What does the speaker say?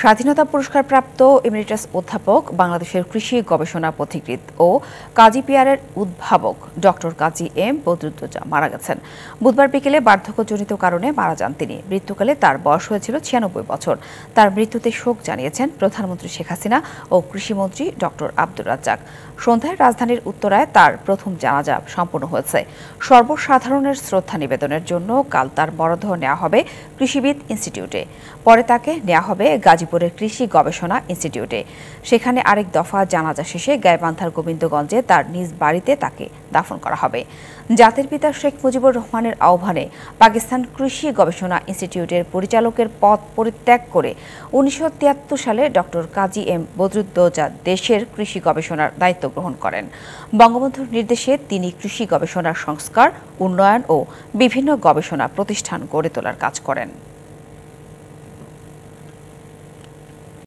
স্বাধীনতা পুরস্কার প্রাপ্ত ইমেরিটাস অধ্যাপক বাংলাদেশের কৃষি গবেষণা পথিকৃত ও কাজী পিয়ারের উদ্ভাবক ডক্টর কাজী এম বদরুদ্দোজা মারা গেছেন বুধবার বিকেলে বার্ধক্যজনিত কারণে মারা যান তিনি মৃত্যুকালে তার বয়স হয়েছিল ছিয়ানব্বই বছর তার মৃত্যুতে শোক জানিয়েছেন প্রধানমন্ত্রী শেখ হাসিনা ও কৃষিমন্ত্রী ডক্টর আব্দুর রাজ্জাক সন্ধ্যায় রাজধানীর উত্তরায় তার প্রথম জানাজা সম্পন্ন হয়েছে সর্বসাধারণের শ্রদ্ধা নিবেদনের জন্য কাল তার মরদেহ নেওয়া হবে কৃষিবিদ ইনস্টিটিউটে পরে তাকে নেওয়া হবে গাজী গাজীপুরের কৃষি গবেষণা ইনস্টিটিউটে সেখানে আরেক দফা জানাজা শেষে গাইবান্ধার গোবিন্দগঞ্জে তার নিজ বাড়িতে তাকে দাফন করা হবে জাতির পিতা শেখ মুজিবুর রহমানের আহ্বানে পাকিস্তান কৃষি গবেষণা ইনস্টিটিউটের পরিচালকের পদ পরিত্যাগ করে উনিশশো সালে ডক্টর কাজী এম বদরুদ্দোজা দেশের কৃষি গবেষণার দায়িত্ব গ্রহণ করেন বঙ্গবন্ধুর নির্দেশে তিনি কৃষি গবেষণার সংস্কার উন্নয়ন ও বিভিন্ন গবেষণা প্রতিষ্ঠান গড়ে তোলার কাজ করেন